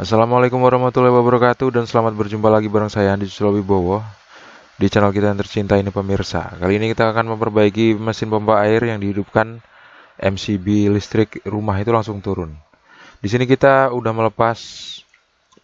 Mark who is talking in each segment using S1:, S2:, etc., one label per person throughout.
S1: Assalamualaikum warahmatullahi wabarakatuh dan selamat berjumpa lagi bareng saya Andi Wibowo di channel kita yang tercinta ini pemirsa. Kali ini kita akan memperbaiki mesin pompa air yang dihidupkan MCB listrik rumah itu langsung turun. Di sini kita udah melepas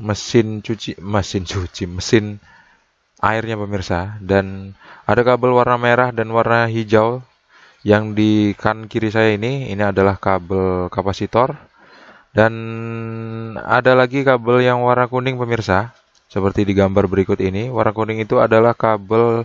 S1: mesin cuci mesin cuci mesin airnya pemirsa dan ada kabel warna merah dan warna hijau yang di kan kiri saya ini ini adalah kabel kapasitor dan ada lagi kabel yang warna kuning pemirsa, seperti di gambar berikut ini. Warna kuning itu adalah kabel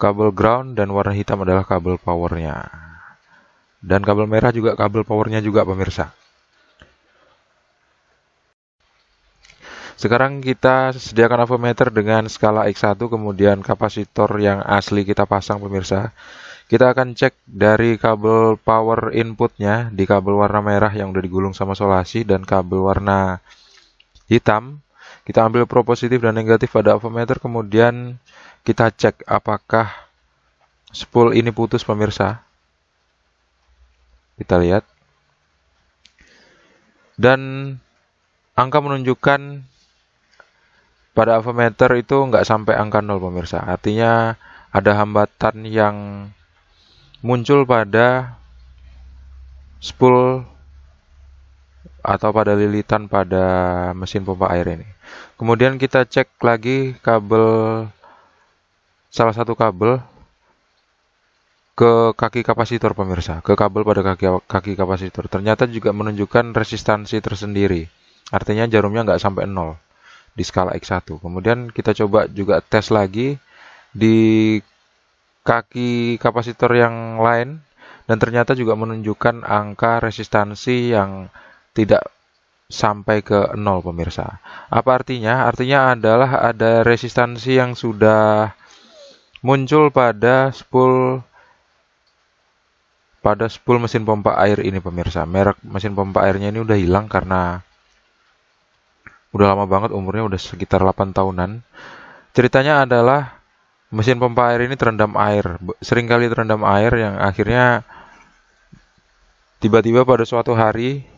S1: kabel ground dan warna hitam adalah kabel powernya. Dan kabel merah juga kabel powernya juga pemirsa. Sekarang kita sediakan avometer dengan skala X1 kemudian kapasitor yang asli kita pasang pemirsa. Kita akan cek dari kabel power inputnya di kabel warna merah yang udah digulung sama solasi dan kabel warna hitam. Kita ambil pro positif dan negatif pada avometer kemudian kita cek apakah spool ini putus pemirsa. Kita lihat. Dan angka menunjukkan pada avometer itu nggak sampai angka 0 pemirsa. Artinya ada hambatan yang muncul pada spool atau pada lilitan pada mesin pompa air ini. Kemudian kita cek lagi kabel salah satu kabel ke kaki kapasitor pemirsa, ke kabel pada kaki kaki kapasitor. Ternyata juga menunjukkan resistansi tersendiri. Artinya jarumnya nggak sampai nol di skala X1. Kemudian kita coba juga tes lagi di kaki kapasitor yang lain dan ternyata juga menunjukkan angka resistansi yang tidak sampai ke nol pemirsa. Apa artinya? Artinya adalah ada resistansi yang sudah muncul pada spool pada spool mesin pompa air ini pemirsa. Merek mesin pompa airnya ini udah hilang karena udah lama banget umurnya udah sekitar 8 tahunan. Ceritanya adalah mesin pompa air ini terendam air, seringkali terendam air yang akhirnya tiba-tiba pada suatu hari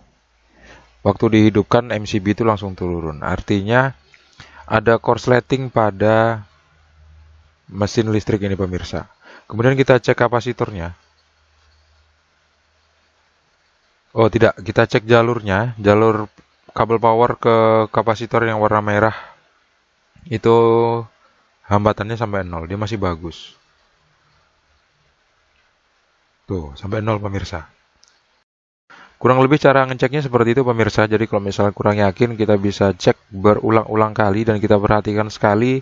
S1: waktu dihidupkan MCB itu langsung turun. Artinya ada korsleting pada mesin listrik ini pemirsa. Kemudian kita cek kapasitornya. Oh tidak, kita cek jalurnya, jalur kabel power ke kapasitor yang warna merah itu hambatannya sampai n0, dia masih bagus. Tuh, sampai n0 pemirsa. Kurang lebih cara ngeceknya seperti itu pemirsa. Jadi kalau misalnya kurang yakin kita bisa cek berulang-ulang kali dan kita perhatikan sekali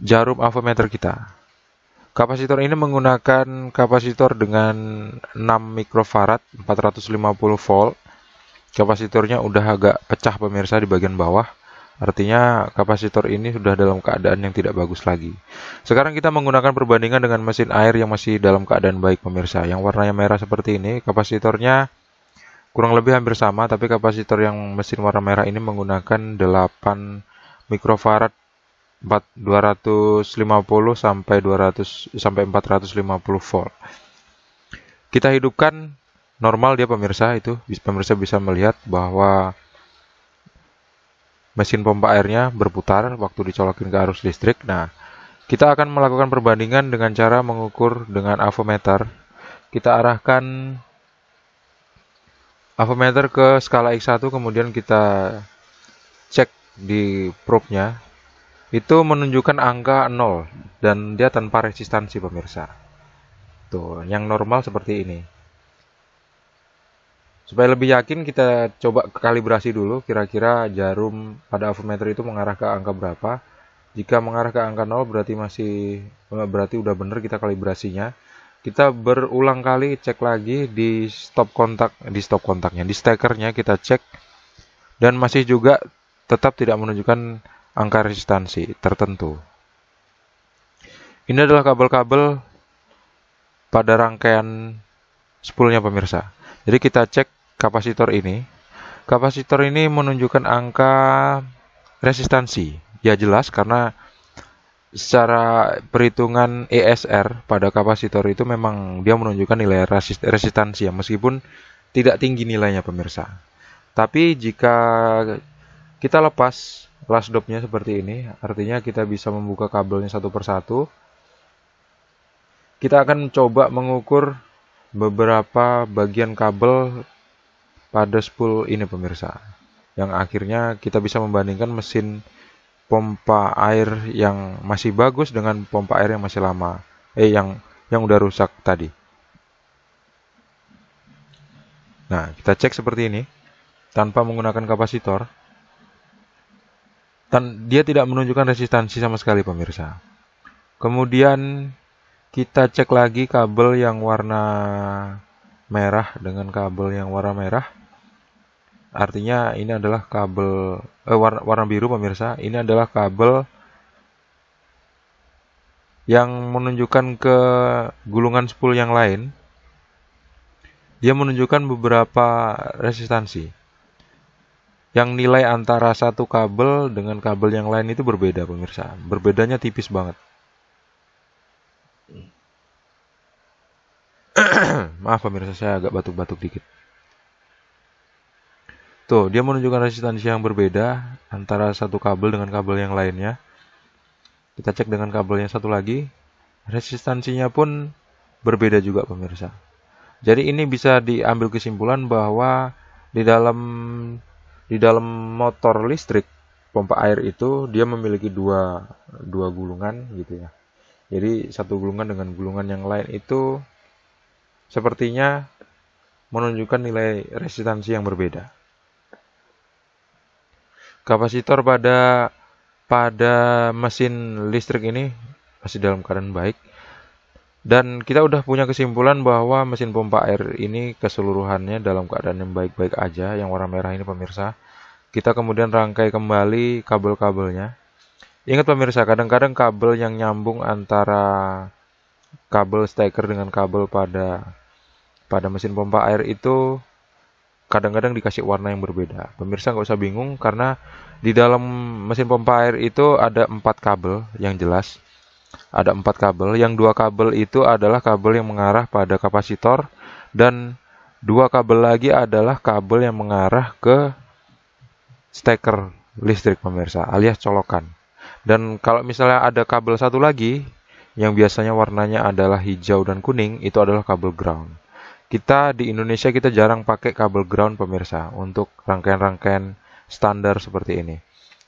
S1: jarum avometer kita. Kapasitor ini menggunakan kapasitor dengan 6 mikrofarad 450 volt. Kapasitornya udah agak pecah pemirsa di bagian bawah Artinya kapasitor ini sudah dalam keadaan yang tidak bagus lagi. Sekarang kita menggunakan perbandingan dengan mesin air yang masih dalam keadaan baik pemirsa. Yang warnanya merah seperti ini, kapasitornya kurang lebih hampir sama, tapi kapasitor yang mesin warna merah ini menggunakan 8 mikrofarad 250 sampai 200 sampai 450 volt. Kita hidupkan normal dia pemirsa itu, pemirsa bisa melihat bahwa mesin pompa airnya berputar waktu dicolokin ke arus listrik. Nah, kita akan melakukan perbandingan dengan cara mengukur dengan avometer. Kita arahkan avometer ke skala X1 kemudian kita cek di probe-nya. Itu menunjukkan angka 0 dan dia tanpa resistansi pemirsa. Tuh, yang normal seperti ini. Supaya lebih yakin kita coba kalibrasi dulu kira-kira jarum pada avometer itu mengarah ke angka berapa. Jika mengarah ke angka 0 berarti masih eh, berarti udah bener kita kalibrasinya. Kita berulang kali cek lagi di stop kontak di stop kontaknya di stekernya kita cek dan masih juga tetap tidak menunjukkan angka resistansi tertentu. Ini adalah kabel-kabel pada rangkaian spoolnya pemirsa. Jadi kita cek kapasitor ini. Kapasitor ini menunjukkan angka resistansi. Ya jelas karena secara perhitungan ESR pada kapasitor itu memang dia menunjukkan nilai resist resistansi ya meskipun tidak tinggi nilainya pemirsa. Tapi jika kita lepas last dopnya seperti ini, artinya kita bisa membuka kabelnya satu persatu. Kita akan mencoba mengukur beberapa bagian kabel pada spool ini pemirsa yang akhirnya kita bisa membandingkan mesin pompa air yang masih bagus dengan pompa air yang masih lama eh yang yang udah rusak tadi nah kita cek seperti ini tanpa menggunakan kapasitor dan dia tidak menunjukkan resistansi sama sekali pemirsa kemudian kita cek lagi kabel yang warna merah dengan kabel yang warna merah. Artinya ini adalah kabel eh, warna, warna biru pemirsa. Ini adalah kabel yang menunjukkan ke gulungan spool yang lain. Dia menunjukkan beberapa resistansi. Yang nilai antara satu kabel dengan kabel yang lain itu berbeda pemirsa. Berbedanya tipis banget. Maaf pemirsa saya agak batuk-batuk dikit. Tuh, dia menunjukkan resistansi yang berbeda antara satu kabel dengan kabel yang lainnya. Kita cek dengan kabel yang satu lagi. Resistansinya pun berbeda juga pemirsa. Jadi ini bisa diambil kesimpulan bahwa di dalam di dalam motor listrik pompa air itu dia memiliki dua dua gulungan gitu ya. Jadi satu gulungan dengan gulungan yang lain itu sepertinya menunjukkan nilai resistansi yang berbeda. Kapasitor pada pada mesin listrik ini masih dalam keadaan baik. Dan kita udah punya kesimpulan bahwa mesin pompa air ini keseluruhannya dalam keadaan yang baik-baik aja, yang warna merah ini pemirsa. Kita kemudian rangkai kembali kabel-kabelnya. Ingat pemirsa, kadang-kadang kabel yang nyambung antara kabel steker dengan kabel pada pada mesin pompa air itu kadang-kadang dikasih warna yang berbeda. Pemirsa nggak usah bingung karena di dalam mesin pompa air itu ada empat kabel yang jelas. Ada empat kabel, yang dua kabel itu adalah kabel yang mengarah pada kapasitor dan dua kabel lagi adalah kabel yang mengarah ke steker listrik pemirsa alias colokan. Dan kalau misalnya ada kabel satu lagi yang biasanya warnanya adalah hijau dan kuning itu adalah kabel ground. Kita di Indonesia kita jarang pakai kabel ground pemirsa untuk rangkaian-rangkaian standar seperti ini.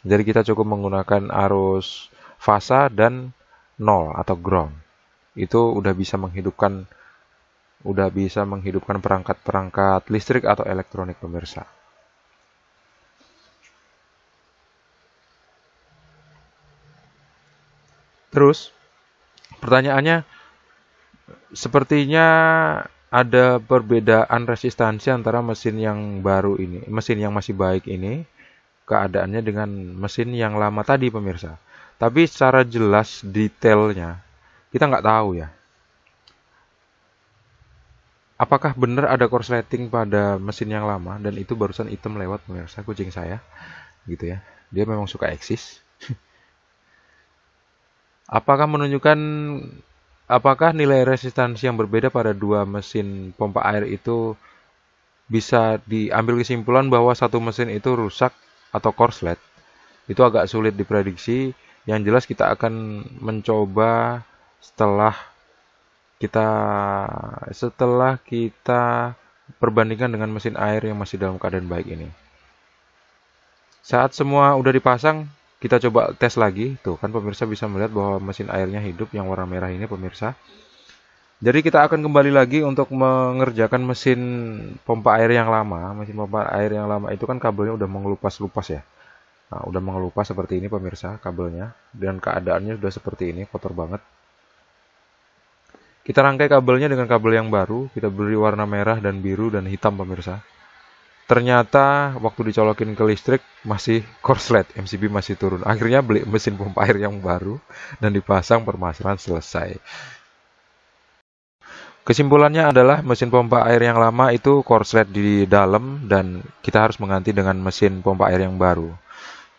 S1: Jadi kita cukup menggunakan arus fasa dan nol atau ground. Itu udah bisa menghidupkan udah bisa menghidupkan perangkat-perangkat listrik atau elektronik pemirsa. Terus Pertanyaannya, sepertinya ada perbedaan resistansi antara mesin yang baru ini, mesin yang masih baik ini, keadaannya dengan mesin yang lama tadi pemirsa. Tapi secara jelas detailnya kita nggak tahu ya. Apakah benar ada korsleting pada mesin yang lama dan itu barusan item lewat pemirsa kucing saya, gitu ya? Dia memang suka eksis. Apakah menunjukkan apakah nilai resistansi yang berbeda pada dua mesin pompa air itu bisa diambil kesimpulan bahwa satu mesin itu rusak atau korslet? Itu agak sulit diprediksi. Yang jelas kita akan mencoba setelah kita setelah kita perbandingkan dengan mesin air yang masih dalam keadaan baik ini. Saat semua udah dipasang, kita coba tes lagi. Tuh kan pemirsa bisa melihat bahwa mesin airnya hidup yang warna merah ini pemirsa. Jadi kita akan kembali lagi untuk mengerjakan mesin pompa air yang lama. Mesin pompa air yang lama itu kan kabelnya udah mengelupas-lupas ya. Nah, udah mengelupas seperti ini pemirsa kabelnya. Dan keadaannya sudah seperti ini, kotor banget. Kita rangkai kabelnya dengan kabel yang baru. Kita beri warna merah dan biru dan hitam pemirsa ternyata waktu dicolokin ke listrik masih korslet MCB masih turun akhirnya beli mesin pompa air yang baru dan dipasang permasalahan selesai Kesimpulannya adalah mesin pompa air yang lama itu korslet di dalam dan kita harus mengganti dengan mesin pompa air yang baru.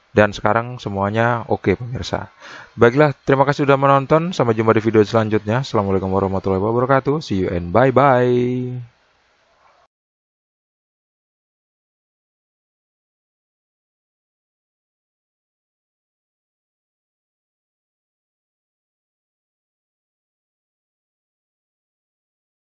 S1: Dan sekarang semuanya oke pemirsa. Baiklah, terima kasih sudah menonton. Sampai jumpa di video selanjutnya. Assalamualaikum warahmatullahi wabarakatuh. See you and bye-bye.